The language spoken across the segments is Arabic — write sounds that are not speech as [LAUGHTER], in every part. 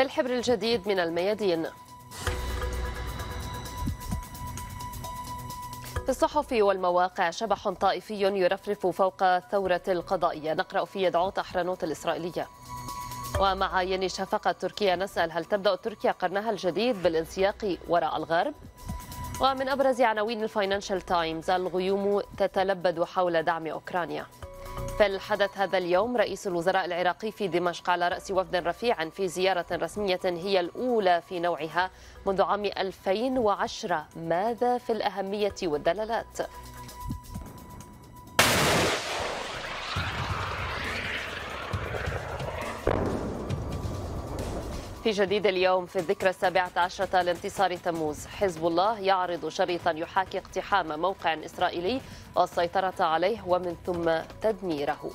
بالحبر الجديد من الميادين في الصحف والمواقع شبح طائفي يرفرف فوق الثورة القضائية نقرأ في يدعوة أحرنوت الإسرائيلية ومع يني شفقة تركيا نسأل هل تبدأ تركيا قرنها الجديد بالانسياق وراء الغرب؟ ومن أبرز عناوين الفاينانشال تايمز الغيوم تتلبد حول دعم أوكرانيا في الحدث هذا اليوم رئيس الوزراء العراقي في دمشق على رأس وفد رفيع في زيارة رسمية هي الأولى في نوعها منذ عام 2010 ماذا في الأهمية والدلالات؟ في جديد اليوم في الذكرى السابعة عشرة لانتصار تموز حزب الله يعرض شريطا يحاكي اقتحام موقع إسرائيلي والسيطرة عليه ومن ثم تدميره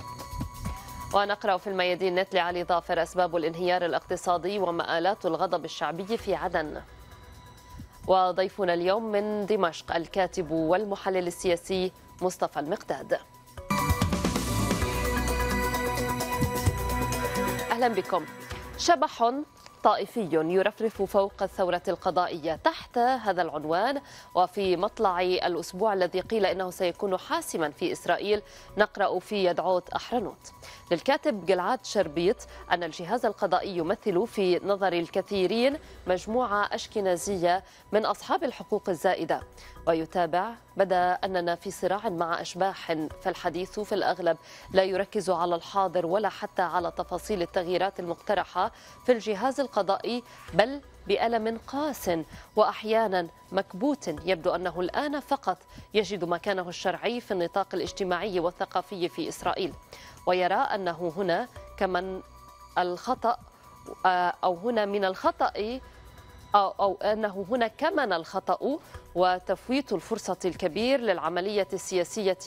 ونقرأ في الميادين نت لعلي ظافر أسباب الانهيار الاقتصادي ومآلات الغضب الشعبي في عدن وضيفنا اليوم من دمشق الكاتب والمحلل السياسي مصطفى المقداد أهلا بكم شبح طائفي يرفرف فوق الثورة القضائية تحت هذا العنوان وفي مطلع الأسبوع الذي قيل إنه سيكون حاسما في إسرائيل نقرأ في يدعوت أحرنوت للكاتب جلعاد شربيط أن الجهاز القضائي يمثل في نظر الكثيرين مجموعة أشكنازية من أصحاب الحقوق الزائدة ويتابع بدا أننا في صراع مع أشباح فالحديث في الأغلب لا يركز على الحاضر ولا حتى على تفاصيل التغييرات المقترحة في الجهاز القضائي بل بألم قاس وأحيانا مكبوت يبدو أنه الآن فقط يجد مكانه الشرعي في النطاق الاجتماعي والثقافي في إسرائيل ويرى أنه هنا كمن الخطأ آه، أو هنا من الخطأ أو, أو أنه هنا كمن الخطأ وتفويت الفرصة الكبير للعملية السياسية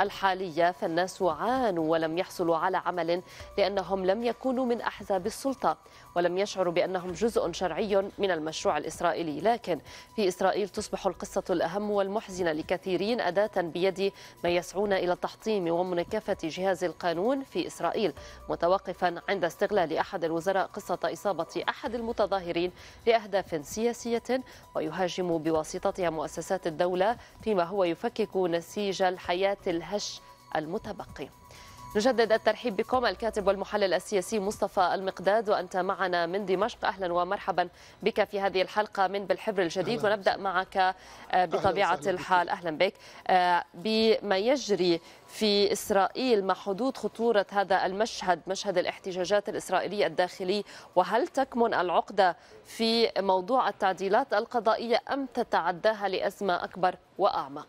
الحالية فالناس عانوا ولم يحصلوا على عمل لأنهم لم يكونوا من أحزاب السلطة ولم يشعروا بأنهم جزء شرعي من المشروع الإسرائيلي لكن في إسرائيل تصبح القصة الأهم والمحزنة لكثيرين أداة بيد من يسعون إلى التحطيم ومناكفه جهاز القانون في إسرائيل متوقفا عند استغلال أحد الوزراء قصة إصابة أحد المتظاهرين لأهداف سياسية ويهاجم بواسطتها مؤسسات الدولة فيما هو يفكك نسيج الحياة الهش المتبقي نجدد الترحيب بكم الكاتب والمحلل السياسي مصطفى المقداد وأنت معنا من دمشق أهلا ومرحبا بك في هذه الحلقة من بالحبر الجديد ونبدأ معك آه، بطبيعة أهلا الحال أهلا بك آه، بما يجري في إسرائيل ما حدود خطورة هذا المشهد مشهد الاحتجاجات الإسرائيلية الداخلي وهل تكمن العقدة في موضوع التعديلات القضائية أم تتعداها لأزمة أكبر وأعمق؟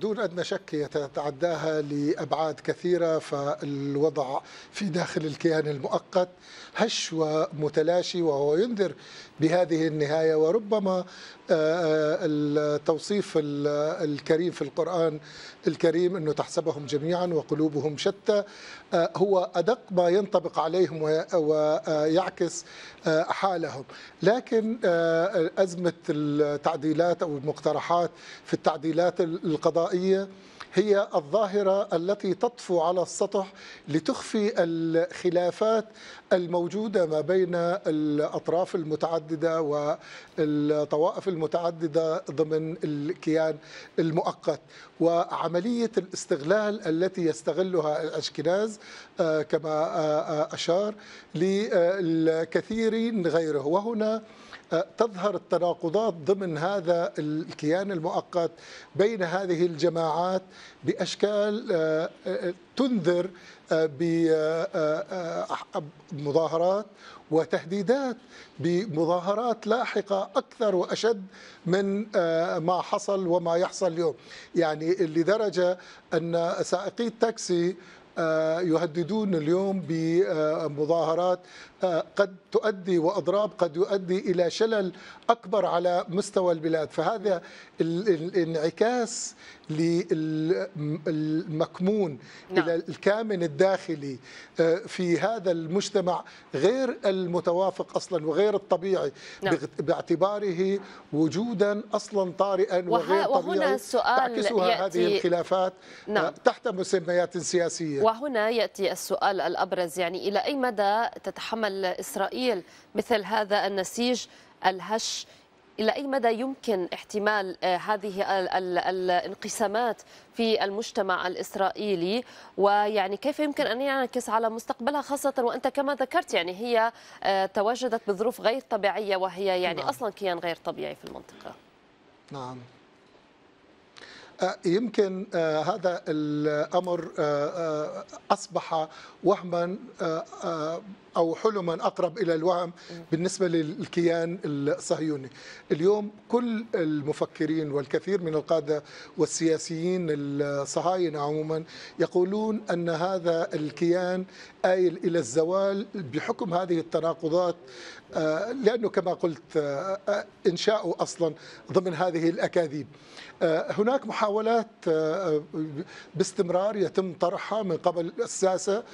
دون ادنى شك يتعداها لابعاد كثيره فالوضع في داخل الكيان المؤقت هش ومتلاشي وهو ينذر بهذه النهايه وربما آه، آه، التوصيف الكريم في القران الكريم انه تحسبهم جميعا وقلوبهم شتى آه، هو ادق ما ينطبق عليهم ويعكس حالهم لكن ازمه التعديلات او المقترحات في التعديلات القضائيه هي الظاهره التي تطفو على السطح لتخفي الخلافات الموجودة ما بين الأطراف المتعددة والطوائف المتعددة ضمن الكيان المؤقت وعملية الاستغلال التي يستغلها الأشكناز آه، كما آه، آه، أشار للكثيرين غيره وهنا تظهر التناقضات ضمن هذا الكيان المؤقت بين هذه الجماعات باشكال تنذر بمظاهرات وتهديدات بمظاهرات لاحقة أكثر وأشد من آه، ما حصل وما يحصل اليوم يعني لدرجة أن سائقي التاكسي آه، يهددون اليوم بمظاهرات آه، قد تؤدي واضراب قد يؤدي الى شلل اكبر على مستوى البلاد فهذا الانعكاس للمكمون نعم. الى الكامن الداخلي آه، في هذا المجتمع غير المتوافق اصلا وغير الطبيعي نعم. باعتباره وجودا اصلا طارئا وغير طبيعي وهنا السؤال تعكسها يأتي... هذه الخلافات نعم. تحت مسميات سياسيه وهنا ياتي السؤال الابرز يعني الى اي مدى تتحمل اسرائيل مثل هذا النسيج الهش إلى أي مدى يمكن احتمال آه، هذه الانقسامات في المجتمع الإسرائيلي ويعني كيف يمكن أن ينعكس على مستقبلها خاصة وأنت كما ذكرت يعني هي آه، تواجدت بظروف غير طبيعية وهي يعني نعم. أصلا كيان غير طبيعي في المنطقة نعم آه، يمكن آه، هذا الامر آه، اصبح وهما او حلما اقرب الى الوهم بالنسبه للكيان الصهيوني. اليوم كل المفكرين والكثير من القاده والسياسيين الصهاينه عموما يقولون ان هذا الكيان آيل الى الزوال بحكم هذه التناقضات آه، لانه كما قلت آه، آه، انشاؤه اصلا ضمن هذه الاكاذيب. هناك محاولات باستمرار يتم طرحها من قبل الساسه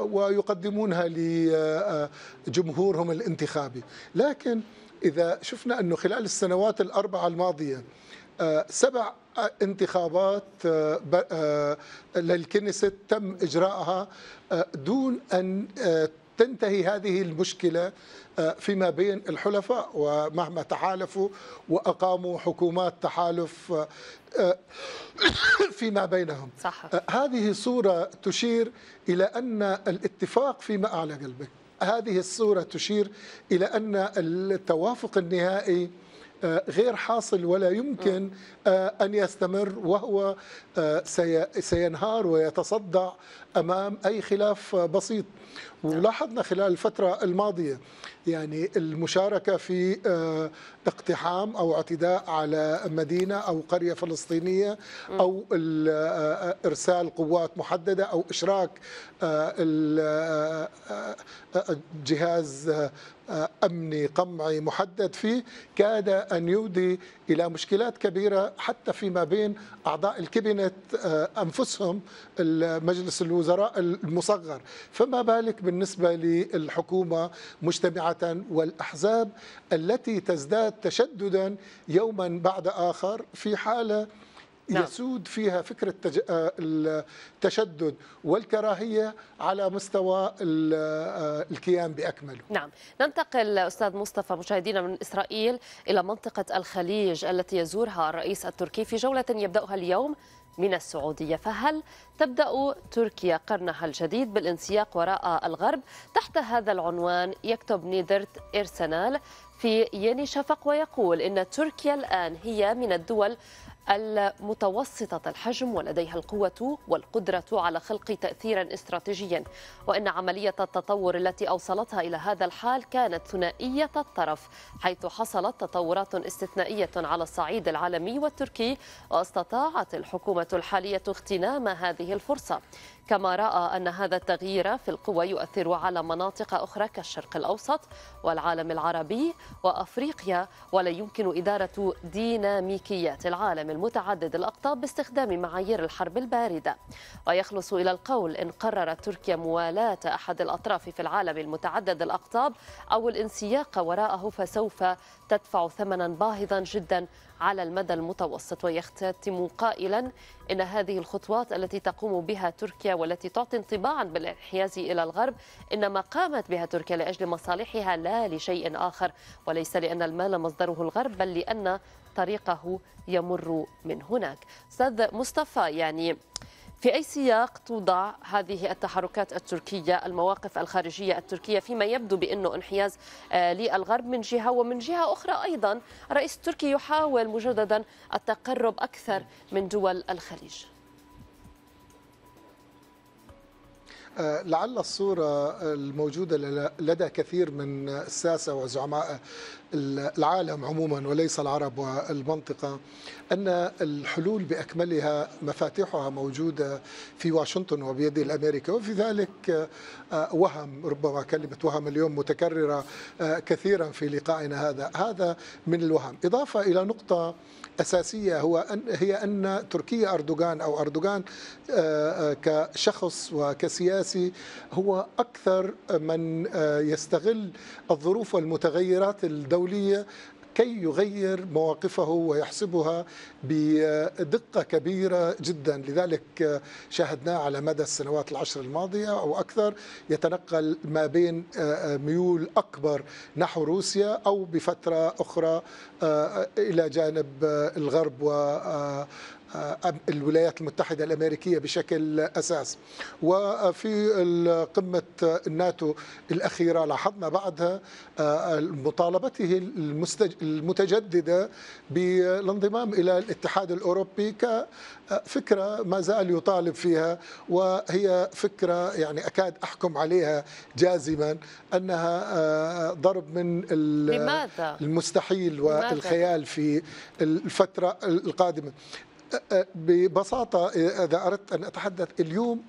ويقدمونها لجمهورهم الانتخابي، لكن اذا شفنا انه خلال السنوات الاربعه الماضيه سبع انتخابات للكنيسة تم إجراءها دون أن تنتهي هذه المشكلة آه، فيما بين الحلفاء ومهما تحالفوا وأقاموا حكومات تحالف آه، آه، [COUGHS] فيما بينهم صح. هذه صورة تشير إلى أن الاتفاق فيما أعلى قلبك هذه الصورة تشير إلى أن التوافق النهائي غير حاصل ولا يمكن أن يستمر وهو سينهار ويتصدع أمام أي خلاف بسيط نعم. ولاحظنا خلال الفترة الماضية يعني المشاركة في آه، اقتحام أو اعتداء على مدينة أو قرية فلسطينية أو آه، إرسال قوات محددة أو إشراك آه، جهاز امني قمعي محدد فيه كاد ان يودي الى مشكلات كبيره حتى فيما بين اعضاء الكابينت انفسهم مجلس الوزراء المصغر فما بالك كذلك بالنسبة للحكومة مجتمعة والأحزاب التي تزداد تشددا يوما بعد آخر في حالة نعم. يسود فيها فكرة آه، التشدد والكراهية على مستوى آه، الكيان بأكمله نعم ننتقل أستاذ مصطفى مشاهدينا من إسرائيل إلى منطقة الخليج التي يزورها الرئيس التركي في جولة يبدأها اليوم من السعودية فهل تبدأ تركيا قرنها الجديد بالانسياق وراء الغرب تحت هذا العنوان يكتب نيدرت إرسنال في يني شفق ويقول إن تركيا الآن هي من الدول المتوسطة الحجم ولديها القوة والقدرة على خلق تأثيرا استراتيجيا وإن عملية التطور التي أوصلتها إلى هذا الحال كانت ثنائية الطرف حيث حصلت تطورات استثنائية على الصعيد العالمي والتركي واستطاعت الحكومة الحالية اغتنام هذه الفرصة كما رأى أن هذا التغيير في القوى يؤثر على مناطق أخرى كالشرق الأوسط والعالم العربي وأفريقيا ولا يمكن إدارة ديناميكيات العالم المتعدد الأقطاب باستخدام معايير الحرب الباردة ويخلص إلى القول إن قررت تركيا موالاة أحد الأطراف في العالم المتعدد الأقطاب أو الانسياق وراءه فسوف تدفع ثمنا باهظا جدا على المدى المتوسط ويختتم قائلا إن هذه الخطوات التي تقوم بها تركيا والتي تعطي انطباعا بالانحياز إلى الغرب إنما قامت بها تركيا لأجل مصالحها لا لشيء آخر وليس لأن المال مصدره الغرب بل لأن طريقه يمر من هناك استاذ مصطفى يعني في أي سياق توضع هذه التحركات التركية المواقف الخارجية التركية فيما يبدو بأنه انحياز آه، للغرب من جهة ومن جهة أخرى أيضا الرئيس التركي يحاول مجددا التقرب أكثر من دول الخليج آه، لعل الصورة الموجودة لدى كثير من الساسة وزعماء العالم عموما وليس العرب والمنطقه ان الحلول باكملها مفاتيحها موجوده في واشنطن وبيد الامريكا وفي ذلك آه، وهم ربما كلمه وهم اليوم متكرره آه، كثيرا في لقائنا هذا هذا من الوهم اضافه الى نقطه اساسيه هو أن هي ان تركيا اردوغان او اردوغان آه، كشخص وكسياسي هو اكثر من يستغل الظروف والمتغيرات الدولية الدولية كي يغير مواقفه ويحسبها بدقة كبيرة جدا لذلك شاهدناه على مدى السنوات العشر الماضية أو أكثر يتنقل ما بين ميول أكبر نحو روسيا أو بفترة أخرى إلى جانب الغرب و آه، الولايات المتحدة الأمريكية بشكل أساس وفي قمة الناتو الأخيرة لاحظنا بعدها آه، مطالبته المتجددة بالانضمام إلى الاتحاد الأوروبي كفكرة ما زال يطالب فيها وهي فكرة يعني أكاد أحكم عليها جازما أنها آه، ضرب من المستحيل والخيال في الفترة القادمة ببساطة إذا أردت أن أتحدث اليوم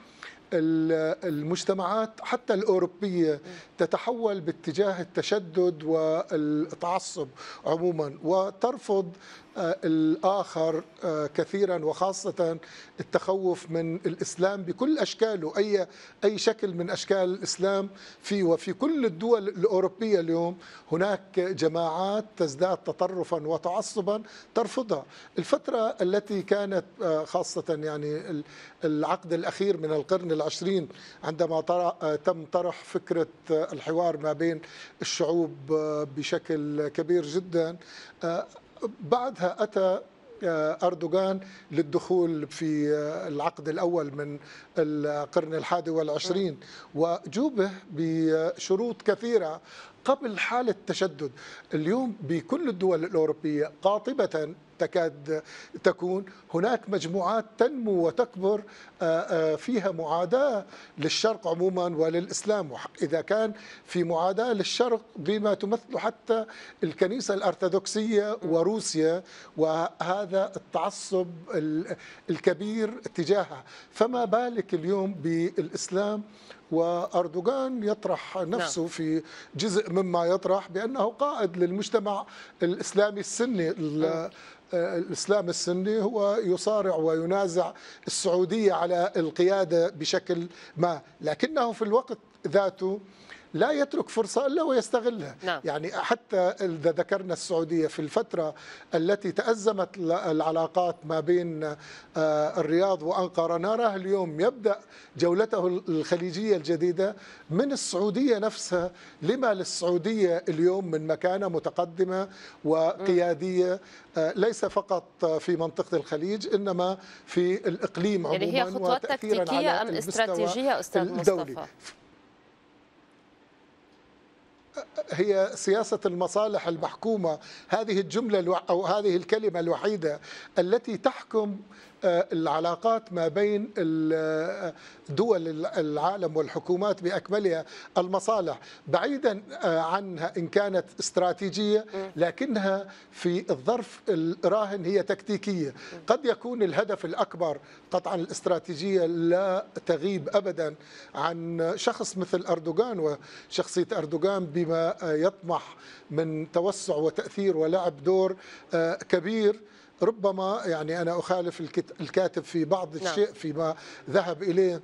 المجتمعات حتى الأوروبية تتحول باتجاه التشدد والتعصب عموما وترفض آه، الآخر آه، كثيرا وخاصة التخوف من الإسلام بكل أشكاله أي أي شكل من أشكال الإسلام في وفي كل الدول الأوروبية اليوم هناك جماعات تزداد تطرفا وتعصبا ترفضها الفترة التي كانت آه، خاصة يعني العقد الأخير من القرن العشرين عندما تم طرح فكرة الحوار ما بين الشعوب بشكل كبير جدا بعدها أتى آه، أردوغان للدخول في آه، العقد الأول من القرن الحادي والعشرين وجوبه بشروط كثيرة قبل حالة تشدد اليوم بكل الدول الأوروبية قاطبة تكاد تكون هناك مجموعات تنمو وتكبر آه، آه، فيها معاداة للشرق عموما وللإسلام إذا كان في معاداة للشرق بما تمثل حتى الكنيسة الأرثوذكسية وروسيا وهذا التعصب الكبير تجاهها فما بالك اليوم بالإسلام وأردوغان يطرح نفسه نعم. في جزء مما يطرح بأنه قائد للمجتمع الإسلامي السني نعم. الاسلام السني هو يصارع وينازع السعوديه على القياده بشكل ما، لكنه في الوقت ذاته لا يترك فرصة إلا ويستغلها نعم. يعني حتى إذا ذكرنا السعودية في الفترة التي تأزمت العلاقات ما بين آه، الرياض وأنقرة نراه اليوم يبدأ جولته الخليجية الجديدة من السعودية نفسها لما للسعودية اليوم من مكانة متقدمة وقيادية آه، ليس فقط في منطقة الخليج إنما في الإقليم عموما يعني هي خطوات تكتيكية أم استراتيجية أستاذ مصطفى؟ هي سياسة المصالح المحكومة هذه الجملة أو هذه الكلمة الوحيدة التي تحكم آه، العلاقات ما بين آه، دول العالم والحكومات باكملها المصالح بعيدا آه، عنها ان كانت استراتيجيه لكنها في الظرف الراهن هي تكتيكيه قد يكون الهدف الاكبر قطعا الاستراتيجيه لا تغيب ابدا عن شخص مثل اردوغان وشخصيه اردوغان بما يطمح من توسع وتاثير ولعب دور كبير ربما يعني أنا أخالف الكاتب في بعض نعم. الشيء نعم. فيما ذهب إليه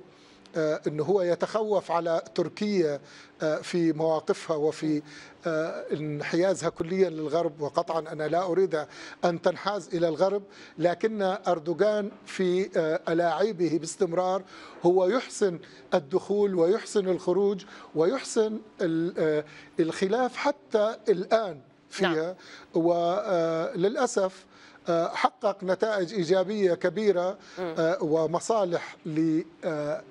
آه، أنه هو يتخوف على تركيا آه، في مواقفها وفي آه، انحيازها كليا للغرب وقطعا أنا لا أريد أن تنحاز إلى الغرب لكن أردوغان في ألاعيبه باستمرار هو يحسن الدخول ويحسن الخروج ويحسن الخلاف حتى الآن فيها نعم. وللأسف حقق نتائج ايجابيه كبيره آه، ومصالح ل آه،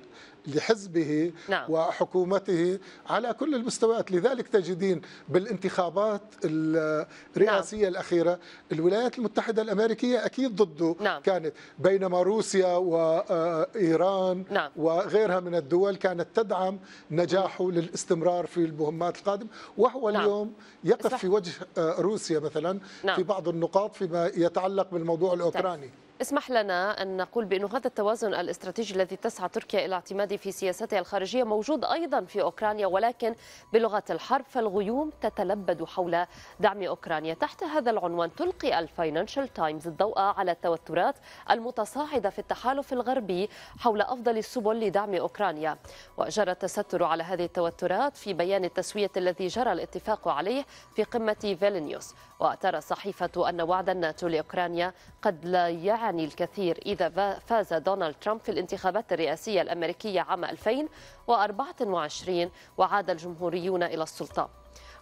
لحزبه نعم. وحكومته على كل المستويات لذلك تجدين بالانتخابات الرئاسية نعم. الأخيرة الولايات المتحدة الأمريكية أكيد ضده نعم. كانت بينما روسيا وإيران آه، نعم. وغيرها من الدول كانت تدعم نجاحه نعم. للاستمرار في المهمات القادمة وهو نعم. اليوم يقف في وجه آه، روسيا مثلا نعم. في بعض النقاط فيما يتعلق بالموضوع الأوكراني طيب. اسمح لنا أن نقول بأن هذا التوازن الاستراتيجي الذي تسعى تركيا إلى اعتماده في سياستها الخارجية موجود أيضا في أوكرانيا ولكن بلغة الحرب فالغيوم تتلبد حول دعم أوكرانيا تحت هذا العنوان تلقي الفاينانشال تايمز الضوء على التوترات المتصاعدة في التحالف الغربي حول أفضل السبل لدعم أوكرانيا وجرى التستر على هذه التوترات في بيان التسوية الذي جرى الاتفاق عليه في قمة فيلنيوس وترى الصحيفة أن وعد الناتو لأوكرانيا قد لا يعني يعني الكثير إذا فاز دونالد ترامب في الانتخابات الرئاسية الأمريكية عام 2024 وعاد الجمهوريون إلى السلطة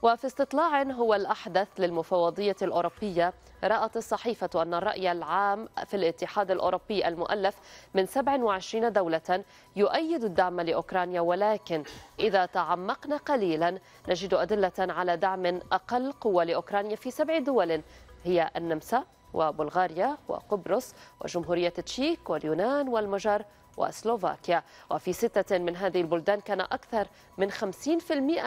وفي استطلاع هو الأحدث للمفوضية الأوروبية رأت الصحيفة أن الرأي العام في الاتحاد الأوروبي المؤلف من 27 دولة يؤيد الدعم لأوكرانيا ولكن إذا تعمقنا قليلا نجد أدلة على دعم أقل قوة لأوكرانيا في سبع دول هي النمسا وبلغاريا وقبرص وجمهورية تشيك واليونان والمجر وسلوفاكيا وفي ستة من هذه البلدان كان أكثر من 50%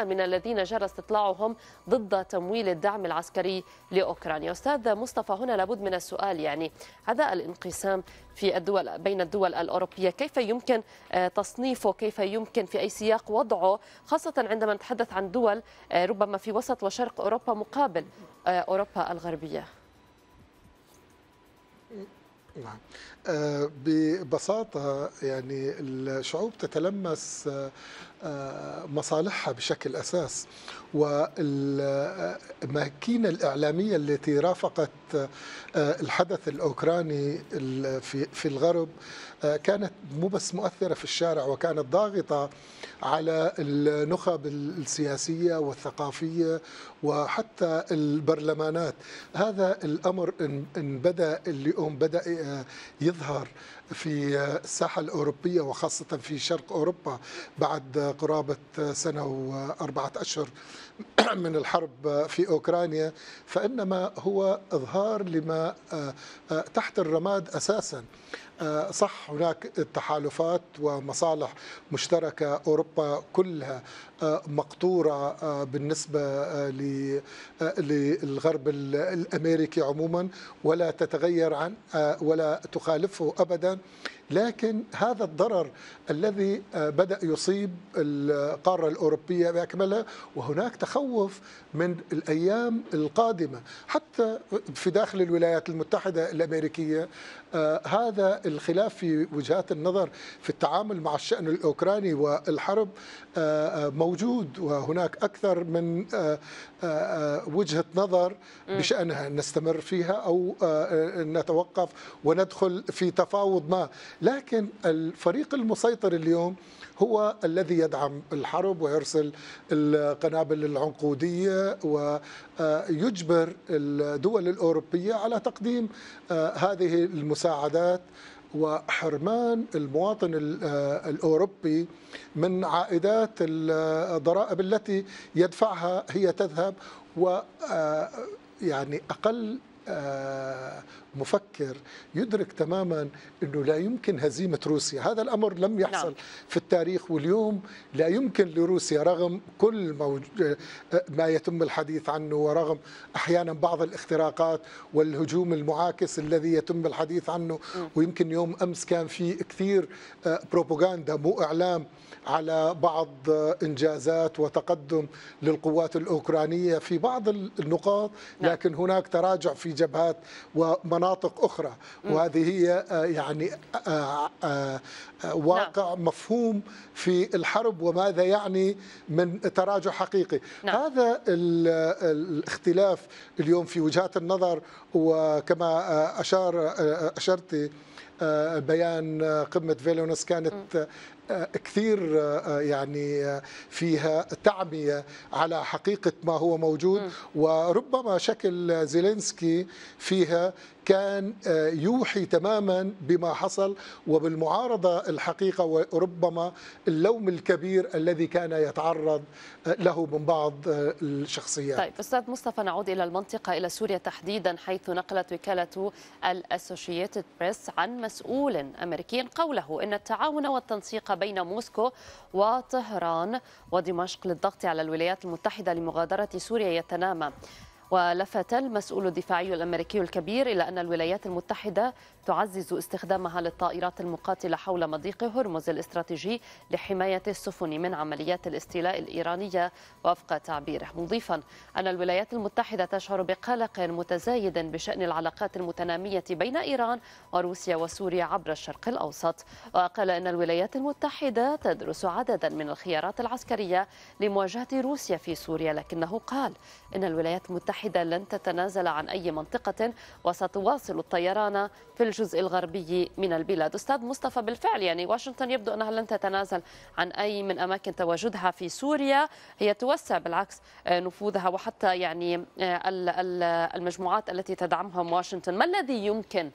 من الذين جرى استطلاعهم ضد تمويل الدعم العسكري لأوكرانيا أستاذ مصطفى هنا لابد من السؤال يعني هذا الانقسام في الدول بين الدول الأوروبية كيف يمكن آه، تصنيفه كيف يمكن في أي سياق وضعه خاصة عندما نتحدث عن دول آه، ربما في وسط وشرق أوروبا مقابل آه، أوروبا الغربية نعم آه، ببساطة يعني الشعوب تتلمس آه، مصالحها بشكل أساس والماكينة الإعلامية التي رافقت آه، الحدث الأوكراني في الغرب آه، كانت مو بس مؤثرة في الشارع وكانت ضاغطة على النخب السياسية والثقافية وحتى البرلمانات هذا الأمر إن بدأ اليوم بدأ آه، يظهر في الساحة الأوروبية وخاصة في شرق أوروبا بعد قرابة سنة وأربعة أشهر [CLEARS THROAT] من الحرب في أوكرانيا فإنما هو إظهار لما آه، آه، تحت الرماد أساساً آه، صح هناك تحالفات ومصالح مشتركة أوروبا كلها مقطوره آه، بالنسبه آه، آه، للغرب الامريكي عموما ولا تتغير عن ولا تخالفه ابدا لكن هذا الضرر الذي بدا يصيب القاره الاوروبيه باكملها وهناك تخوف من الايام القادمه حتى في داخل الولايات المتحده الامريكيه هذا الخلاف في وجهات النظر في التعامل مع الشان الاوكراني والحرب موجود موجود وهناك أكثر من آه، آه، وجهة نظر بشأنها أن نستمر فيها أو آه، نتوقف وندخل في تفاوض ما لكن الفريق المسيطر اليوم هو الذي يدعم الحرب ويرسل القنابل العنقودية ويجبر الدول الأوروبية على تقديم هذه المساعدات وحرمان المواطن آه، الاوروبي من عائدات الضرائب التي يدفعها هي تذهب و آه، يعني اقل آه، مفكر يدرك تماما انه لا يمكن هزيمه روسيا، هذا الامر لم يحصل نعم. في التاريخ واليوم لا يمكن لروسيا رغم كل آه، ما يتم الحديث عنه ورغم احيانا بعض الاختراقات والهجوم المعاكس الذي يتم الحديث عنه ويمكن يوم امس كان في كثير آه، بروباغندا مو اعلام على بعض انجازات وتقدم للقوات الاوكرانيه في بعض النقاط نعم. لكن هناك تراجع في جبهات ومناطق أخرى وهذه هي آه، يعني آه، آه، واقع نعم. مفهوم في الحرب وماذا يعني من تراجع حقيقي نعم. هذا الاختلاف اليوم في وجهات النظر وكما أشار أشرت بيان قمة فيلونس كانت كثير آه، آه، يعني آه، فيها تعمية على حقيقة ما هو موجود وربما شكل زيلينسكي فيها كان يوحي تماما بما حصل وبالمعارضة الحقيقة وربما اللوم الكبير الذي كان يتعرض له من بعض الشخصيات طيب أستاذ مصطفى نعود إلى المنطقة إلى سوريا تحديدا حيث نقلت وكالة الأسوشيتد بريس عن مسؤول أمريكي قوله إن التعاون والتنسيق بين موسكو وطهران ودمشق للضغط على الولايات المتحدة لمغادرة سوريا يتنامى ولفت المسؤول الدفاعي الامريكي الكبير الى ان الولايات المتحده تعزز استخدامها للطائرات المقاتله حول مضيق هرمز الاستراتيجي لحمايه السفن من عمليات الاستيلاء الايرانيه وفق تعبيره مضيفا ان الولايات المتحده تشعر بقلق متزايد بشان العلاقات المتناميه بين ايران وروسيا وسوريا عبر الشرق الاوسط وقال ان الولايات المتحده تدرس عددا من الخيارات العسكريه لمواجهه روسيا في سوريا لكنه قال ان الولايات المتحده المتحدة لن تتنازل عن أي منطقة وستواصل الطيران في الجزء الغربي من البلاد أستاذ مصطفى بالفعل يعني واشنطن يبدو أنها لن تتنازل عن أي من أماكن تواجدها في سوريا هي توسع بالعكس آه، نفوذها وحتى يعني آه، المجموعات التي تدعمهم واشنطن ما الذي يمكن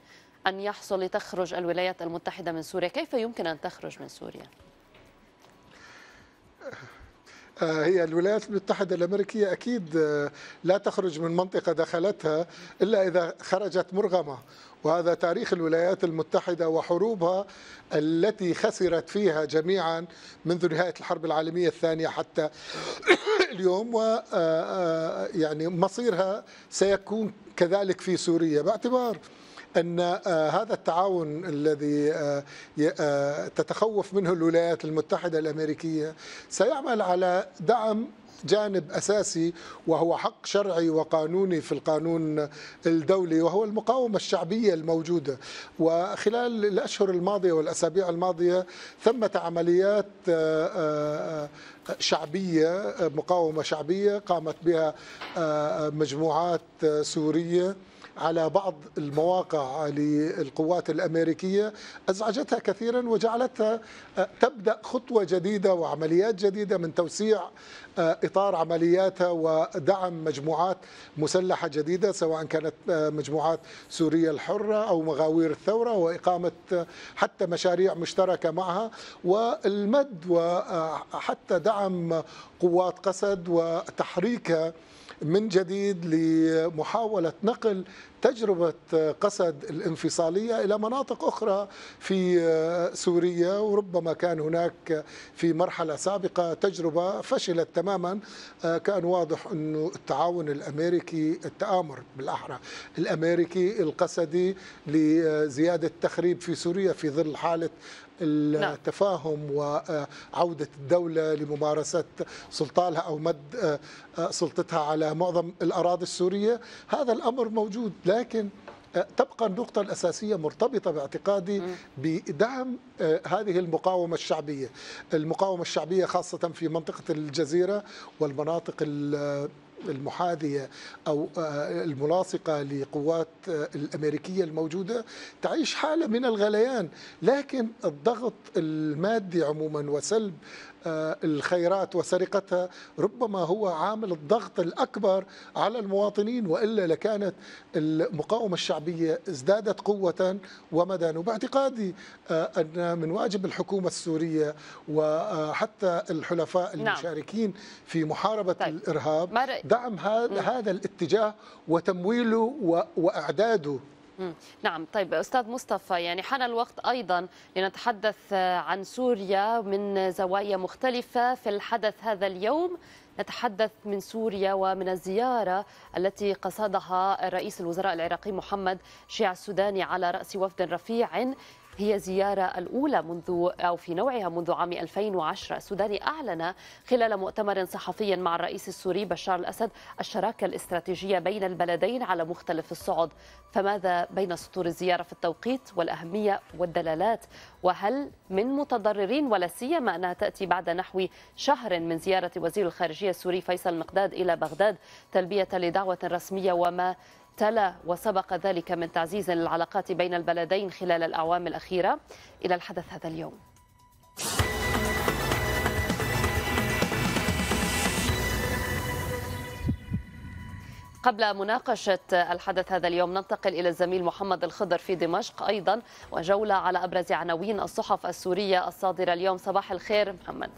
أن يحصل لتخرج الولايات المتحدة من سوريا كيف يمكن أن تخرج من سوريا؟ آه، هي الولايات المتحدة الأمريكية أكيد آه، لا تخرج من منطقة دخلتها إلا إذا خرجت مرغمة وهذا تاريخ الولايات المتحدة وحروبها التي خسرت فيها جميعا منذ نهاية الحرب العالمية الثانية حتى [COUGHS] اليوم و آه، يعني مصيرها سيكون كذلك في سوريا باعتبار ان آه، هذا التعاون الذي آه، آه، تتخوف منه الولايات المتحده الامريكيه سيعمل على دعم جانب اساسي وهو حق شرعي وقانوني في القانون الدولي وهو المقاومه الشعبيه الموجوده وخلال الاشهر الماضيه والاسابيع الماضيه ثمه عمليات شعبيه مقاومه شعبيه قامت بها مجموعات سوريه على بعض المواقع للقوات الامريكيه ازعجتها كثيرا وجعلتها آه، تبدا خطوه جديده وعمليات جديده من توسيع آه، اطار عملياتها ودعم مجموعات مسلحه جديده سواء كانت آه، مجموعات سوريا الحره او مغاوير الثوره واقامه حتى مشاريع مشتركه معها والمد وحتى دعم قوات قسد وتحريكها من جديد لمحاولة نقل تجربة قسد الانفصالية إلى مناطق أخرى في سوريا وربما كان هناك في مرحلة سابقة تجربة فشلت تماما كان واضح أنه التعاون الأمريكي التآمر بالأحرى الأمريكي القسدي لزيادة التخريب في سوريا في ظل حالة نعم. التفاهم وعودة الدولة لممارسة سلطانها أو مد سلطتها على معظم الأراضي السورية هذا الأمر موجود لكن تبقى النقطة الأساسية مرتبطة باعتقادي بدعم هذه المقاومة الشعبية المقاومة الشعبية خاصة في منطقة الجزيرة والمناطق المحاذية أو آه، الملاصقة لقوات آه، الأمريكية الموجودة تعيش حالة من الغليان لكن الضغط المادي عموما وسلب آه، الخيرات وسرقتها ربما هو عامل الضغط الأكبر على المواطنين وإلا لكانت المقاومة الشعبية ازدادت قوة ومدى وباعتقادي آه، أن من واجب الحكومة السورية وحتى الحلفاء نعم. المشاركين في محاربة طيب. الإرهاب دعم هذا الاتجاه وتمويله وإعداده نعم طيب أستاذ مصطفى يعني حان الوقت أيضا لنتحدث آه، عن سوريا من زوايا مختلفة في الحدث هذا اليوم نتحدث من سوريا ومن الزيارة التي قصدها رئيس الوزراء العراقي محمد شيع السوداني على رأس وفد رفيع هي زيارة الأولى منذ أو في نوعها منذ عام 2010 السوداني أعلن خلال مؤتمر صحفي مع الرئيس السوري بشار الأسد الشراكة الاستراتيجية بين البلدين على مختلف الصعد فماذا بين سطور الزيارة في التوقيت والأهمية والدلالات وهل من متضررين ولا سيما أنها تأتي بعد نحو شهر من زيارة وزير الخارجية السوري فيصل مقداد إلى بغداد تلبية لدعوة رسمية وما تلا وسبق ذلك من تعزيز العلاقات بين البلدين خلال الأعوام الأخيرة إلى الحدث هذا اليوم قبل مناقشة الحدث هذا اليوم ننتقل إلى الزميل محمد الخضر في دمشق أيضا وجولة على أبرز عناوين الصحف السورية الصادرة اليوم صباح الخير محمد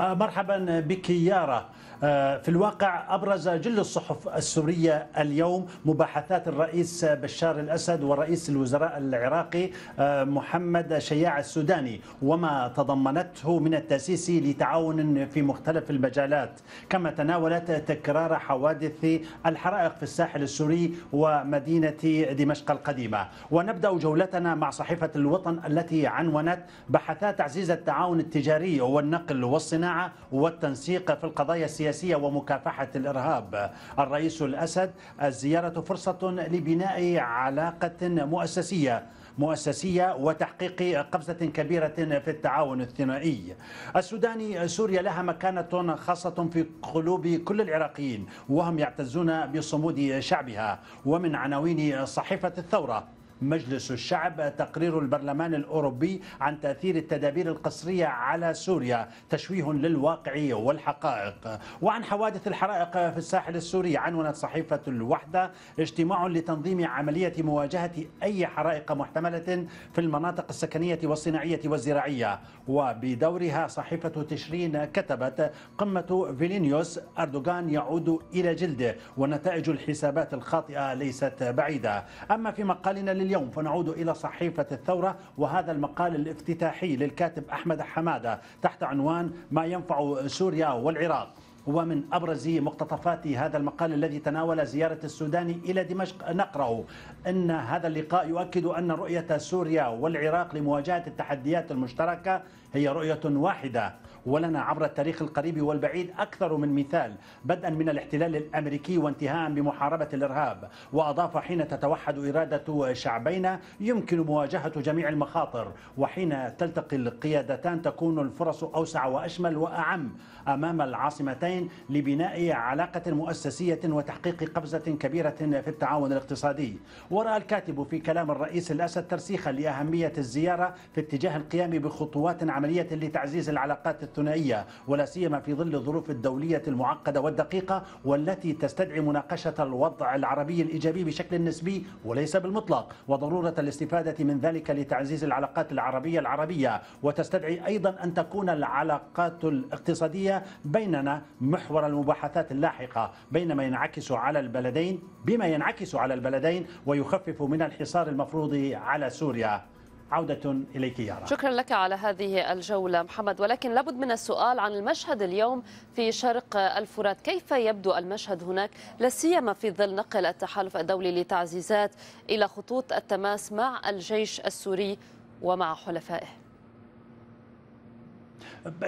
آه، مرحبا بك يارا آه، في الواقع أبرز جل الصحف السورية اليوم مباحثات الرئيس بشار الأسد ورئيس الوزراء العراقي آه، محمد شياع السوداني وما تضمنته من التأسيس لتعاون في مختلف المجالات كما تناولت تكرار حوادث الحرائق في الساحل السوري ومدينة دمشق القديمة ونبدأ جولتنا مع صحيفة الوطن التي عنونت بحثات تعزيز التعاون التجاري والنقل والصناعة والتنسيق في القضايا السياسية السياسية ومكافحة الإرهاب الرئيس الأسد الزيارة فرصة لبناء علاقة مؤسسية مؤسسية وتحقيق قفزة كبيرة في التعاون الثنائي السوداني سوريا لها مكانة خاصة في قلوب كل العراقيين وهم يعتزون بصمود شعبها ومن عناوين صحيفة الثورة مجلس الشعب تقرير البرلمان الأوروبي عن تأثير التدابير القسرية على سوريا تشويه للواقع والحقائق وعن حوادث الحرائق في الساحل السوري عنونت صحيفة الوحدة اجتماع لتنظيم عملية مواجهة أي حرائق محتملة في المناطق السكنية والصناعية والزراعية وبدورها صحيفة تشرين كتبت قمة فيلينيوس أردوغان يعود إلى جلده ونتائج الحسابات الخاطئة ليست بعيدة أما في مقالنا لليوم اليوم فنعود إلى صحيفة الثورة وهذا المقال الافتتاحي للكاتب أحمد حمادة تحت عنوان ما ينفع سوريا والعراق ومن ابرز مقتطفات هذا المقال الذي تناول زياره السوداني الى دمشق نقرا ان هذا اللقاء يؤكد ان رؤيه سوريا والعراق لمواجهه التحديات المشتركه هي رؤيه واحده ولنا عبر التاريخ القريب والبعيد أكثر من مثال بدءا من الاحتلال الأمريكي وانتهاء بمحاربة الإرهاب وأضاف حين تتوحد إرادة شعبينا يمكن مواجهة جميع المخاطر وحين تلتقي القيادتان تكون الفرص أوسع وأشمل وأعم أمام العاصمتين لبناء علاقة مؤسسية وتحقيق قفزة كبيرة في التعاون الاقتصادي ورأى الكاتب في كلام الرئيس الأسد ترسيخا لأهمية الزيارة في اتجاه القيام بخطوات عملية لتعزيز العلاقات الثنائية ولا سيما في ظل الظروف الدولية المعقدة والدقيقة والتي تستدعي مناقشة الوضع العربي الإيجابي بشكل نسبي وليس بالمطلق وضرورة الاستفادة من ذلك لتعزيز العلاقات العربية العربية وتستدعي أيضا أن تكون العلاقات الاقتصادية بيننا محور المباحثات اللاحقة بينما ينعكس على البلدين بما ينعكس على البلدين ويخفف من الحصار المفروض على سوريا عودة إليك رب. شكرا لك على هذه الجولة محمد ولكن لابد من السؤال عن المشهد اليوم في شرق الفرات كيف يبدو المشهد هناك لاسيما في ظل نقل التحالف الدولي لتعزيزات إلى خطوط التماس مع الجيش السوري ومع حلفائه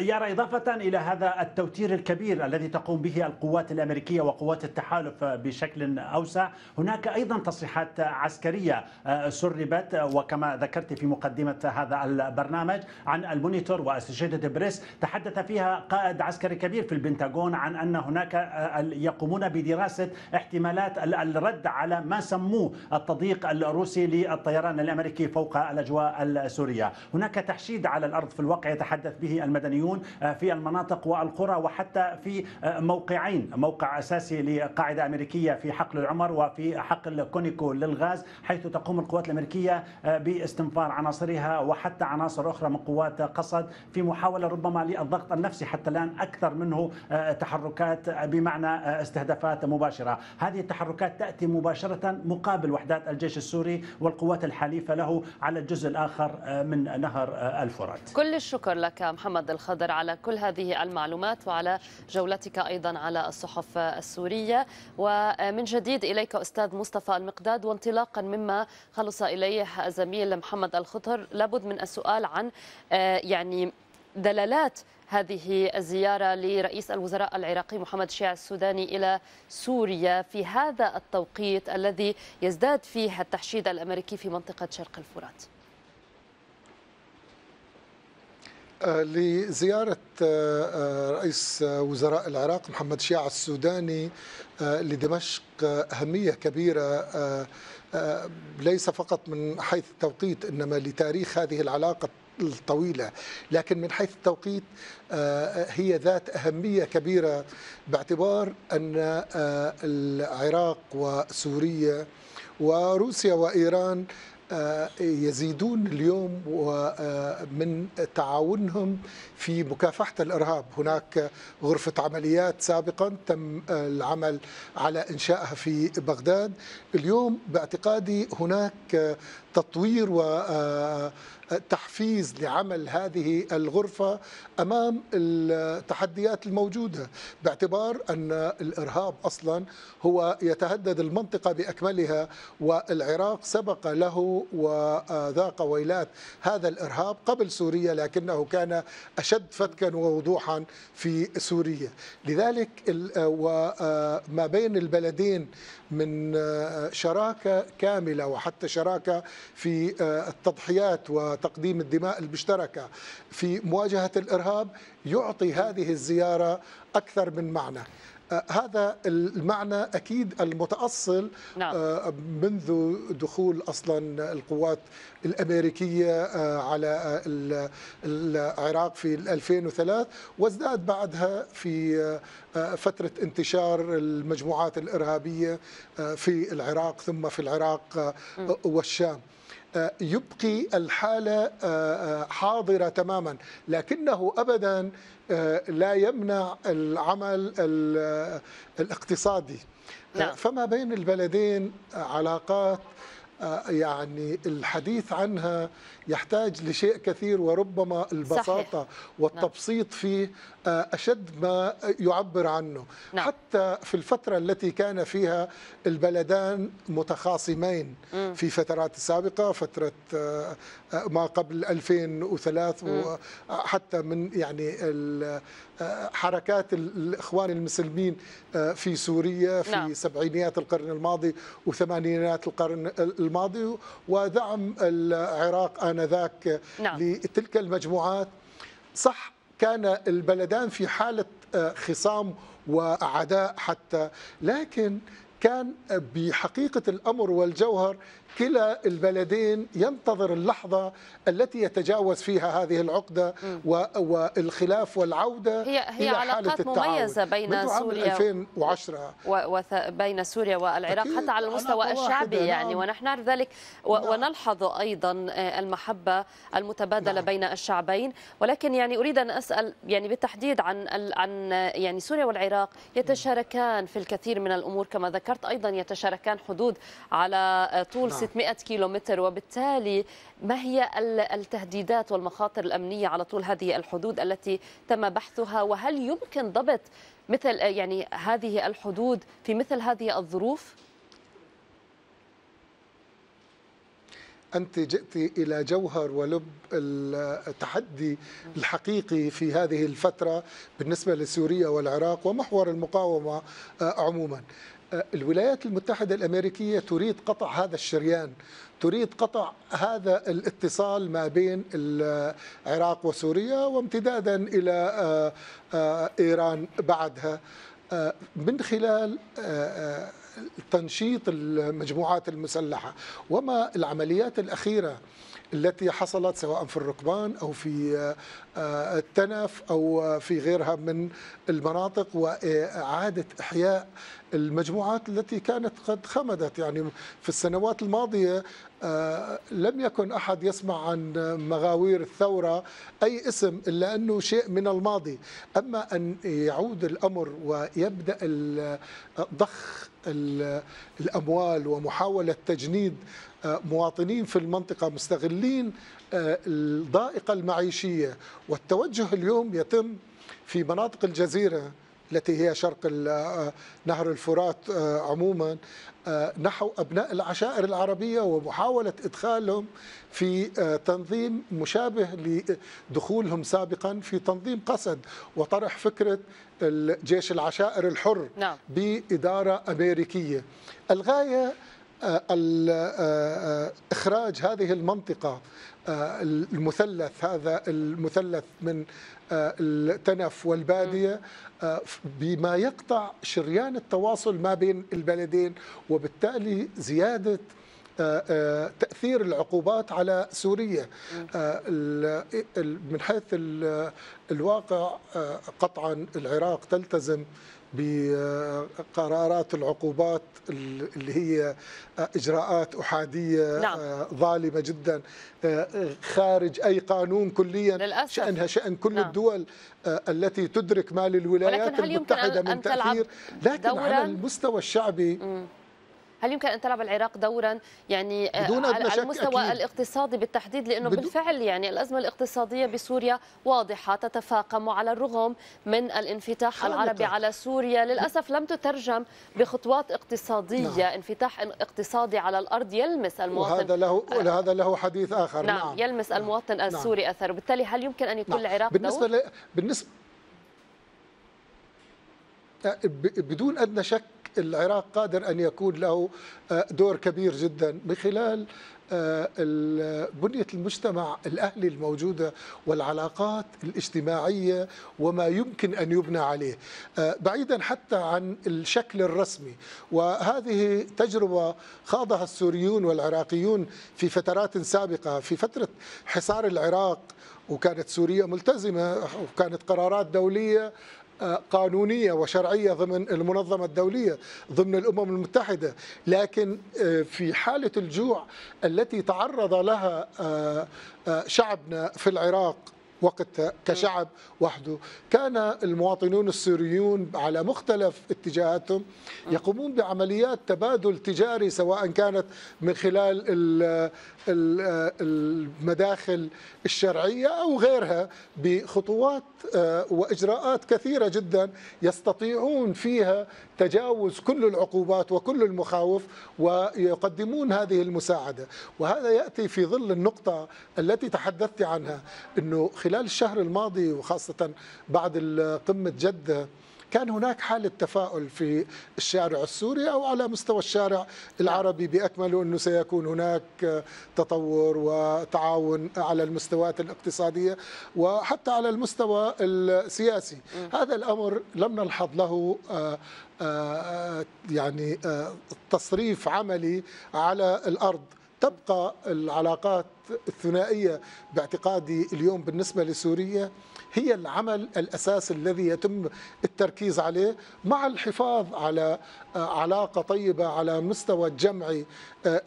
يرى إضافة إلى هذا التوتير الكبير الذي تقوم به القوات الأمريكية وقوات التحالف بشكل أوسع هناك أيضا تصريحات عسكرية سربت وكما ذكرت في مقدمة هذا البرنامج عن المونيتور وأسوشيتد بريس تحدث فيها قائد عسكري كبير في البنتاغون عن أن هناك يقومون بدراسة احتمالات الرد على ما سموه التضييق الروسي للطيران الأمريكي فوق الأجواء السورية هناك تحشيد على الأرض في الواقع يتحدث به المد المدنيون آه، في المناطق والقرى وحتى في آه، موقعين موقع أساسي لقاعدة أمريكية في حقل العمر وفي حقل كونيكو للغاز حيث تقوم القوات الأمريكية آه، باستنفار عناصرها وحتى عناصر أخرى من قوات قصد في محاولة ربما للضغط النفسي حتى الآن أكثر منه تحركات بمعنى استهدافات مباشرة هذه التحركات تأتي مباشرة مقابل وحدات الجيش السوري والقوات الحليفة له على الجزء الآخر من نهر الفرات كل الشكر لك محمد الخضر على كل هذه المعلومات وعلى جولتك أيضا على الصحف السورية ومن جديد إليك أستاذ مصطفى المقداد وانطلاقا مما خلص إليه الزميل محمد الخطر لابد من السؤال عن آه، يعني دلالات هذه الزيارة لرئيس الوزراء العراقي محمد شيع السوداني إلى سوريا في هذا التوقيت الذي يزداد فيه التحشيد الأمريكي في منطقة شرق الفرات لزيارة آه، آه، رئيس آه، وزراء العراق محمد شيع السوداني لدمشق أهمية كبيرة ليس فقط من حيث التوقيت إنما لتاريخ هذه العلاقة الطويلة لكن من حيث التوقيت هي ذات أهمية كبيرة باعتبار أن العراق وسوريا وروسيا وإيران آه، يزيدون اليوم آه، من تعاونهم في مكافحة الإرهاب هناك غرفة عمليات سابقا تم العمل على إنشائها في بغداد اليوم باعتقادي هناك تطوير وتحفيز لعمل هذه الغرفة أمام التحديات الموجودة باعتبار أن الإرهاب أصلا هو يتهدد المنطقة بأكملها والعراق سبق له وذاق ويلات هذا الإرهاب قبل سوريا لكنه كان أشد فتكا ووضوحا في سوريا لذلك وما بين البلدين من آه، شراكه كامله وحتى شراكه في آه، التضحيات وتقديم الدماء المشتركه في مواجهه الارهاب يعطي هذه الزياره اكثر من معنى آه، هذا المعنى أكيد المتأصل نعم. آه، منذ دخول أصلا القوات الأمريكية آه، على العراق في 2003 وازداد بعدها في فترة انتشار المجموعات الإرهابية في العراق ثم في العراق والشام آه، يبقي الحالة آه، آه، حاضرة تماما لكنه أبدا لا يمنع العمل الاقتصادي نعم. فما بين البلدين علاقات يعني الحديث عنها يحتاج لشيء كثير وربما البساطه صحيح. نعم. والتبسيط فيه أشد ما يعبر عنه نعم. حتى في الفترة التي كان فيها البلدان متخاصمين م. في فترات سابقة فترة آه، ما قبل 2003 م. وحتى من يعني آه، حركات الإخوان المسلمين آه، في سوريا في نعم. سبعينيات القرن الماضي وثمانينات القرن الماضي ودعم العراق آنذاك نعم. لتلك المجموعات صح كان البلدان في حالة آه، خصام وعداء حتى لكن كان بحقيقة الأمر والجوهر كلا البلدين ينتظر اللحظة التي يتجاوز فيها هذه العقدة والخلاف والعودة هي, هي إلى علاقات حالة مميزة بين سوريا 2010 بين سوريا والعراق حتى على المستوى الشعبي يعني نعم. ونحن نعرف ذلك نعم. ونلحظ أيضا آه، المحبة المتبادلة نعم. بين الشعبين ولكن يعني أريد أن أسأل يعني بالتحديد عن عن آه، يعني سوريا والعراق يتشاركان في الكثير من الأمور كما ذكرت أيضا يتشاركان حدود على آه، طول نعم. 600 كيلومتر وبالتالي ما هي التهديدات والمخاطر الأمنية على طول هذه الحدود التي تم بحثها وهل يمكن ضبط مثل يعني هذه الحدود في مثل هذه الظروف؟ أنت جئت إلى جوهر ولب التحدي الحقيقي في هذه الفترة بالنسبة لسوريا والعراق ومحور المقاومة آه، عموما الولايات المتحدة الأمريكية تريد قطع هذا الشريان تريد قطع هذا الاتصال ما بين العراق وسوريا وامتدادا إلى آه، آه، إيران بعدها آه، من خلال تنشيط المجموعات المسلحة وما العمليات الأخيرة التي حصلت سواء في الركبان أو في آه، التنف أو في غيرها من المناطق وإعادة إحياء المجموعات التي كانت قد خمدت يعني في السنوات الماضية آه، لم يكن أحد يسمع عن مغاوير الثورة أي اسم إلا أنه شيء من الماضي أما أن يعود الأمر ويبدأ ضخ الأموال ومحاولة تجنيد آه، مواطنين في المنطقة مستغلين آه، الضائقة المعيشية والتوجه اليوم يتم في مناطق الجزيرة التي هي شرق آه، نهر الفرات آه، عموما آه، نحو أبناء العشائر العربية ومحاولة إدخالهم في تنظيم مشابه لدخولهم سابقا في تنظيم قسد وطرح فكرة الجيش العشائر الحر نعم. بإدارة أمريكية الغاية آه، آه، آه، إخراج هذه المنطقة المثلث هذا المثلث من التنف والبادية بما يقطع شريان التواصل ما بين البلدين وبالتالي زيادة تأثير العقوبات على سوريا من حيث الواقع قطعا العراق تلتزم بقرارات العقوبات اللي هي اجراءات احاديه نعم. آه، ظالمه جدا آه، خارج اي قانون كليا للأسف. شانها شان كل نعم. الدول آه، التي تدرك ما للولايات المتحده من تاثير لكن على المستوى الشعبي م. هل يمكن أن تلعب العراق دورا يعني آه، بدون على المستوى أكيد. الاقتصادي بالتحديد لأنه بدون... بالفعل يعني الأزمة الاقتصادية بسوريا واضحة تتفاقم على الرغم من الانفتاح العربي على سوريا للأسف لم تترجم بخطوات اقتصادية نعم. انفتاح اقتصادي على الأرض يلمس المواطن وهذا له آه، هذا له حديث آخر نعم, نعم. يلمس نعم. المواطن نعم. السوري أثر وبالتالي هل يمكن أن يكون نعم. العراق بالنسبة دور؟ ل... بالنسبة أه، بدون أدنى شك العراق قادر أن يكون له آه، دور كبير جدا من خلال آه، بنية المجتمع الأهلي الموجودة والعلاقات الاجتماعية وما يمكن أن يبنى عليه آه، بعيدا حتى عن الشكل الرسمي وهذه تجربة خاضها السوريون والعراقيون في فترات سابقة في فترة حصار العراق وكانت سوريا ملتزمة وكانت قرارات دولية قانونية وشرعية ضمن المنظمة الدولية ضمن الأمم المتحدة لكن آه، في حالة الجوع التي تعرض لها آه، آه، شعبنا في العراق وقتها كشعب وحده كان المواطنون السوريون على مختلف اتجاهاتهم يقومون بعمليات تبادل تجاري سواء كانت من خلال آه، المداخل الشرعيه او غيرها بخطوات آه، واجراءات كثيره جدا يستطيعون فيها تجاوز كل العقوبات وكل المخاوف ويقدمون هذه المساعده، وهذا ياتي في ظل النقطه التي تحدثت عنها انه خلال الشهر الماضي وخاصه بعد قمه جده كان هناك حالة تفاؤل في الشارع السوري أو على مستوى الشارع العربي بأكمله أنه سيكون هناك تطور وتعاون على المستويات الاقتصادية وحتى على المستوى السياسي هذا الأمر لم نلحظ له آه، آه، يعني آه، تصريف عملي على الأرض تبقى العلاقات الثنائية باعتقادي اليوم بالنسبة لسوريا هي العمل الأساس الذي يتم التركيز عليه مع الحفاظ على آه، علاقة طيبة على مستوى الجمعي آه،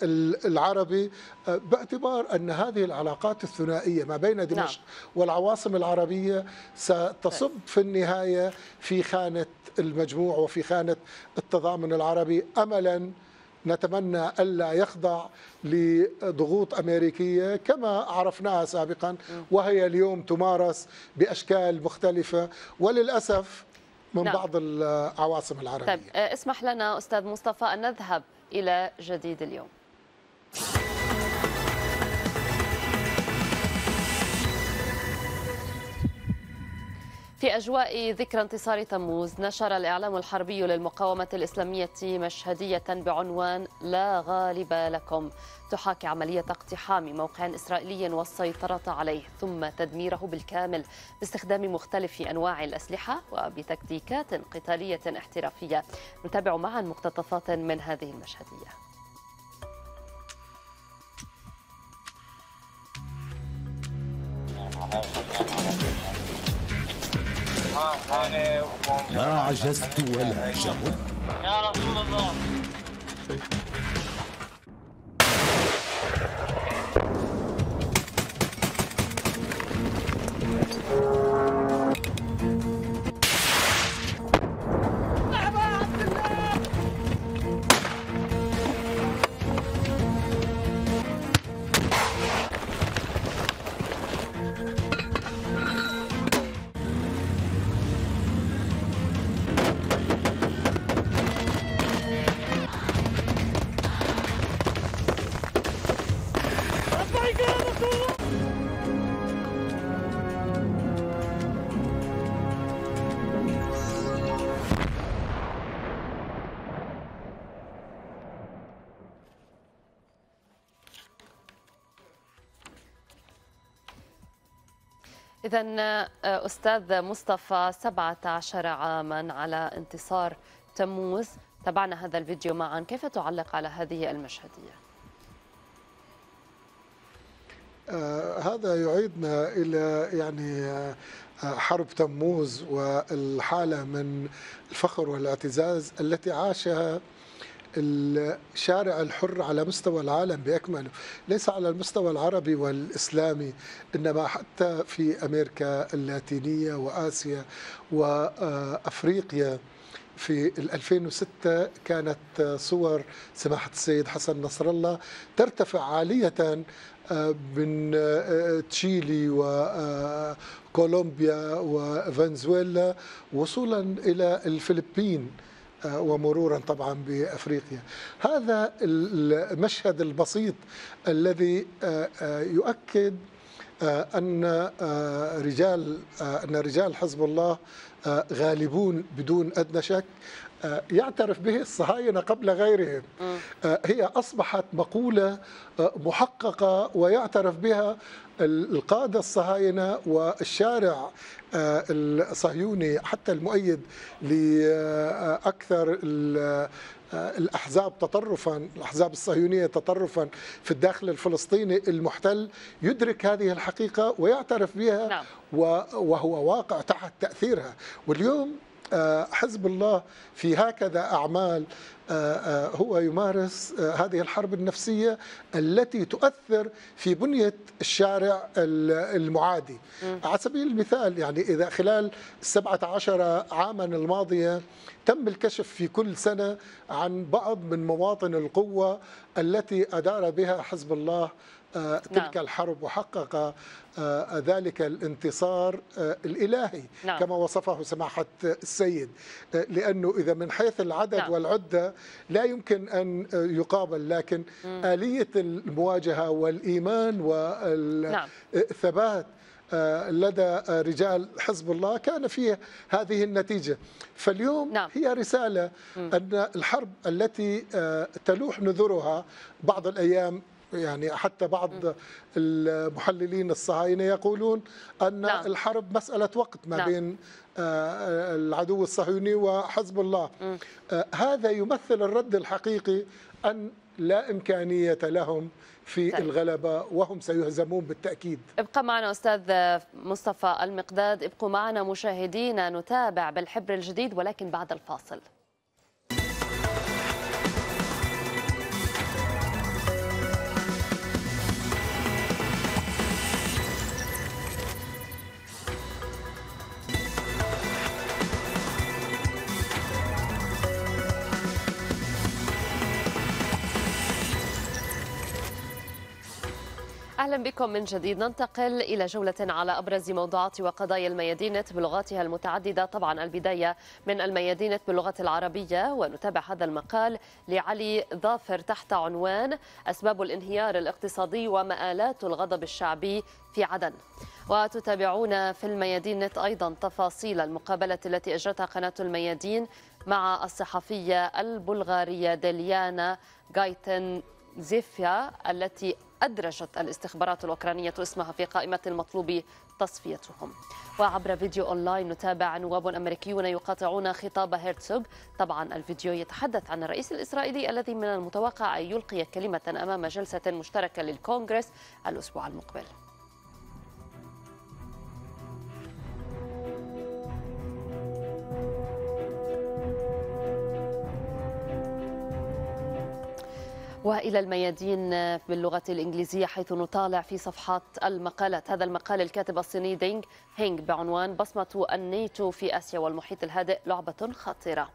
العربي آه، باعتبار أن هذه العلاقات الثنائية ما بين نعم. دمشق نعم. والعواصم العربية ستصب في النهاية في خانة المجموع وفي خانة التضامن العربي أملاً نتمنى ألا يخضع لضغوط أمريكية كما عرفناها سابقا وهي اليوم تمارس بأشكال مختلفة وللأسف من نعم. بعض العواصم العربية طيب آه، اسمح لنا أستاذ مصطفى أن نذهب إلى جديد اليوم في أجواء ذكرى انتصار تموز نشر الإعلام الحربي للمقاومة الإسلامية مشهدية بعنوان لا غالب لكم تحاكي عملية اقتحام موقع إسرائيلي والسيطرة عليه ثم تدميره بالكامل باستخدام مختلف أنواع الأسلحة وبتكتيكات قتالية احترافية نتابع معا مقتطفات من هذه المشهدية Thank [LAUGHS] you. ما عجزت ولا شغل يا رسول الله إذا أستاذ مصطفى 17 عاما على انتصار تموز تابعنا هذا الفيديو معا كيف تعلق على هذه المشهدية؟ آه، هذا يعيدنا إلى يعني آه، حرب تموز والحالة من الفخر والاعتزاز التي عاشها الشارع الحر على مستوى العالم باكمله، ليس على المستوى العربي والاسلامي، انما حتى في امريكا اللاتينيه واسيا وافريقيا في 2006 كانت صور سماحة السيد حسن نصر الله ترتفع عالية آه، من آه، تشيلي وكولومبيا آه، وفنزويلا وصولا إلى الفلبين ومرورا طبعا بافريقيا. هذا المشهد البسيط الذي آه، آه، يؤكد آه، ان رجال ان رجال حزب الله غالبون بدون ادنى شك آه، يعترف به الصهاينة قبل غيرهم آه، هي أصبحت مقولة آه، محققة ويعترف بها القادة الصهاينة والشارع الصهيوني حتى المؤيد لأكثر الأحزاب تطرفا الأحزاب الصهيونية تطرفا في الداخل الفلسطيني المحتل يدرك هذه الحقيقة ويعترف بها نعم. وهو واقع تحت تأثيرها واليوم آه، حزب الله في هكذا أعمال آه، آه، هو يمارس هذه الحرب النفسية التي تؤثر في بنية الشارع المعادي على سبيل المثال يعني إذا خلال 17 عاما الماضية تم الكشف في كل سنة عن بعض من مواطن القوة التي أدار بها حزب الله آه، تلك نعم. الحرب وحقق آه، ذلك الانتصار آه، الإلهي نعم. كما وصفه سماحة السيد لأنه إذا من حيث العدد نعم. والعدة لا يمكن أن يقابل لكن مم. آلية المواجهة والإيمان والثبات نعم. لدى رجال حزب الله كان فيه هذه النتيجة فاليوم نعم. هي رسالة أن الحرب التي تلوح نذرها بعض الأيام يعني حتى بعض المحللين الصهاينة يقولون أن لا. نعم. الحرب مسألة وقت ما لا. نعم. بين آه، آه، العدو الصهيوني وحزب الله م. آه، هذا يمثل الرد الحقيقي أن لا إمكانية لهم في طيب. الغلبة وهم سيهزمون بالتأكيد ابقى معنا أستاذ مصطفى المقداد ابقوا معنا مشاهدينا نتابع بالحبر الجديد ولكن بعد الفاصل أهلا بكم من جديد ننتقل إلى جولة على أبرز موضوعات وقضايا الميادين بلغاتها المتعددة طبعا البداية من الميادين باللغة العربية ونتابع هذا المقال لعلي ظافر تحت عنوان أسباب الانهيار الاقتصادي ومآلات الغضب الشعبي في عدن وتتابعون في الميادين أيضا تفاصيل المقابلة التي أجرتها قناة الميادين مع الصحفية البلغارية ديليانا غايتن زيفيا التي أدرجت الاستخبارات الأوكرانية اسمها في قائمة المطلوب تصفيتهم وعبر فيديو أونلاين نتابع نواب أمريكيون يقاطعون خطاب هيرتسوغ طبعا الفيديو يتحدث عن الرئيس الإسرائيلي الذي من المتوقع أن يلقي كلمة أمام جلسة مشتركة للكونغرس الأسبوع المقبل والى الميادين باللغه الانجليزيه حيث نطالع في صفحات المقالات، هذا المقال الكاتب الصيني دينغ هينغ بعنوان بصمه الناتو في اسيا والمحيط الهادئ لعبه خطيره.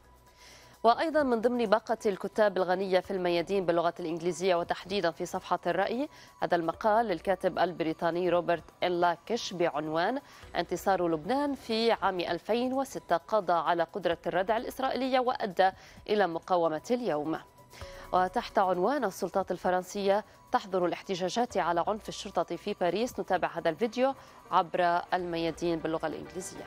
وأيضا من ضمن باقة الكتاب الغنية في الميادين باللغة الإنجليزية وتحديدا في صفحة الرأي هذا المقال للكاتب البريطاني روبرت إلاكش بعنوان انتصار لبنان في عام 2006 قضى على قدرة الردع الإسرائيلية وأدى إلى مقاومة اليوم وتحت عنوان السلطات الفرنسية تحظر الاحتجاجات على عنف الشرطة في باريس نتابع هذا الفيديو عبر الميادين باللغة الإنجليزية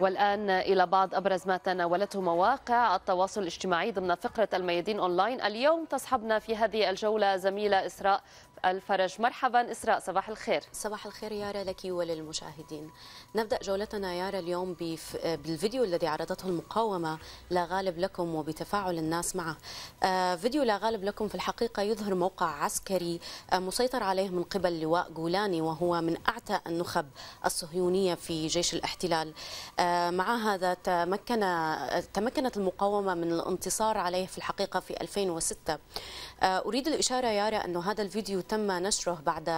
والآن إلى بعض أبرز ما تناولته مواقع التواصل الاجتماعي ضمن فقرة الميادين أونلاين اليوم تصحبنا في هذه الجولة زميلة إسراء الفرج مرحبا إسراء صباح الخير صباح الخير يارا لك وللمشاهدين نبدأ جولتنا يارا اليوم بالفيديو الذي عرضته المقاومة لا غالب لكم وبتفاعل الناس معه آه، فيديو لا غالب لكم في الحقيقة يظهر موقع عسكري آه، مسيطر عليه من قبل لواء جولاني وهو من أعتى النخب الصهيونية في جيش الاحتلال آه، مع هذا تمكن تمكنت المقاومة من الانتصار عليه في الحقيقة في 2006 آه، أريد الإشارة يارا أنه هذا الفيديو تم نشره بعد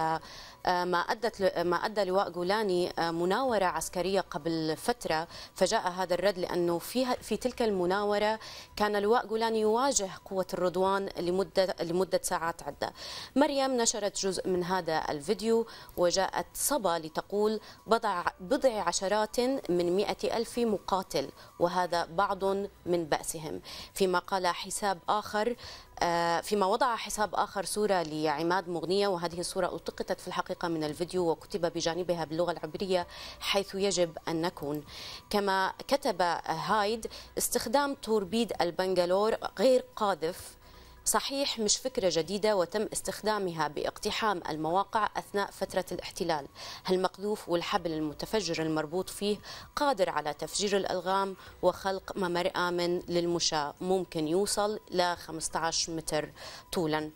آه، ما أدت ما أدى لواء جولاني آه، مناورة عسكرية قبل فترة فجاء هذا الرد لأنه فيها في تلك المناورة كان لواء جولاني يواجه قوة الرضوان لمدة لمدة ساعات عدة مريم نشرت جزء من هذا الفيديو وجاءت صبا لتقول بضع بضع عشرات من مئة ألف مقاتل وهذا بعض من بأسهم فيما قال حساب آخر آه، فيما وضع حساب آخر صورة لعماد مغنية وهذه الصورة التقطت في الحقيقة من الفيديو وكتب بجانبها باللغة العبرية حيث يجب أن نكون كما كتب هايد استخدام توربيد البنغلور غير قاذف صحيح مش فكرة جديدة وتم استخدامها باقتحام المواقع أثناء فترة الاحتلال هالمقذوف والحبل المتفجر المربوط فيه قادر على تفجير الألغام وخلق ممر آمن للمشاة ممكن يوصل ل 15 متر طولا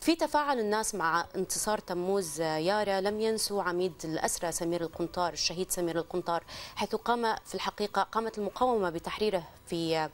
في تفاعل الناس مع انتصار تموز يارا لم ينسوا عميد الأسرى سمير القنطار الشهيد سمير القنطار حيث قام في الحقيقة قامت المقاومة بتحريره في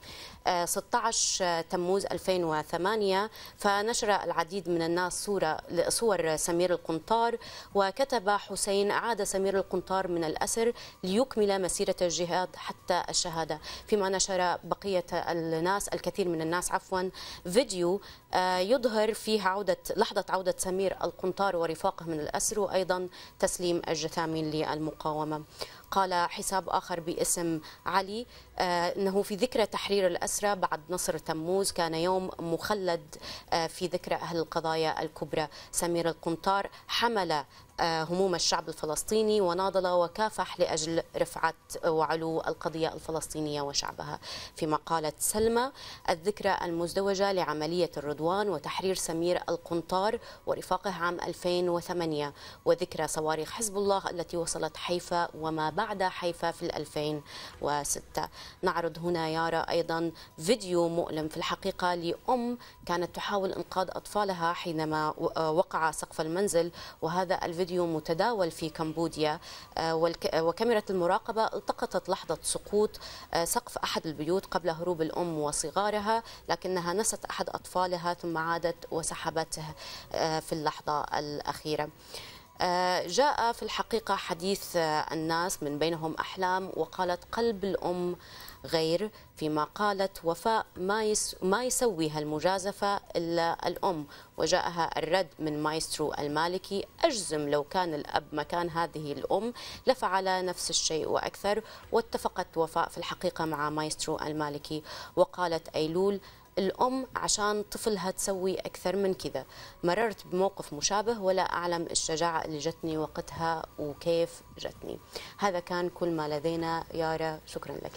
16 آه، تموز 2008 فنشر العديد من الناس صورة صور سمير القنطار وكتب حسين عاد سمير القنطار من الأسر ليكمل مسيرة الجهاد حتى الشهادة فيما نشر بقية الناس الكثير من الناس عفوا فيديو آه، يظهر فيه عودة عودة لحظة عودة سمير القنطار ورفاقه من الأسر وأيضا تسليم الجثامين للمقاومة قال حساب آخر باسم علي آه، أنه في ذكرى تحرير الأسرى بعد نصر تموز كان يوم مخلد آه، في ذكرى أهل القضايا الكبرى سمير القنطار حمل هموم الشعب الفلسطيني وناضل وكافح لأجل رفعة وعلو القضية الفلسطينية وشعبها في مقاله سلمى الذكرى المزدوجة لعملية الرضوان وتحرير سمير القنطار ورفاقه عام 2008 وذكرى صواريخ حزب الله التي وصلت حيفا وما بعد حيفا في 2006 نعرض هنا يارا أيضا فيديو مؤلم في الحقيقة لأم كانت تحاول إنقاذ أطفالها حينما وقع سقف المنزل وهذا الفيديو فيديو متداول في كمبوديا آه، آه، وكاميرا المراقبة التقطت لحظة سقوط آه، سقف أحد البيوت قبل هروب الأم وصغارها لكنها نست أحد أطفالها ثم عادت وسحبته في اللحظة الأخيرة آه، جاء في الحقيقة حديث آه، الناس من بينهم أحلام وقالت قلب الأم غير فيما قالت وفاء ما, يس ما يسوي هالمجازفة إلا الأم وجاءها الرد من مايسترو المالكي أجزم لو كان الأب مكان هذه الأم لفعل نفس الشيء وأكثر واتفقت وفاء في الحقيقة مع مايسترو المالكي وقالت أيلول الأم عشان طفلها تسوي أكثر من كذا مررت بموقف مشابه ولا أعلم الشجاعة اللي جتني وقتها وكيف جتني هذا كان كل ما لدينا يارا شكرا لك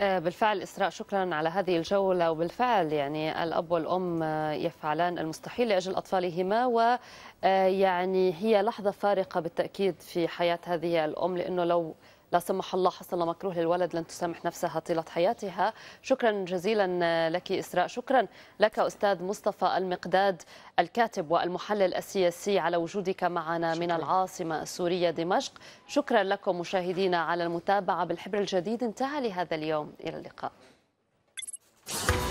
آه، بالفعل إسراء شكرا على هذه الجولة وبالفعل يعني الأب والأم آه، يفعلان المستحيل لأجل أطفالهما و آه، يعني هي لحظة فارقة بالتأكيد في حياة هذه الأم لأنه لو لا سمح الله حصل مكروه للولد لن تسامح نفسها طيلة حياتها شكرا جزيلا لك إسراء شكرا لك أستاذ مصطفى المقداد الكاتب والمحلل السياسي على وجودك معنا شكرا. من العاصمة السورية دمشق شكرا لكم مشاهدينا على المتابعة بالحبر الجديد انتهى لهذا اليوم إلى اللقاء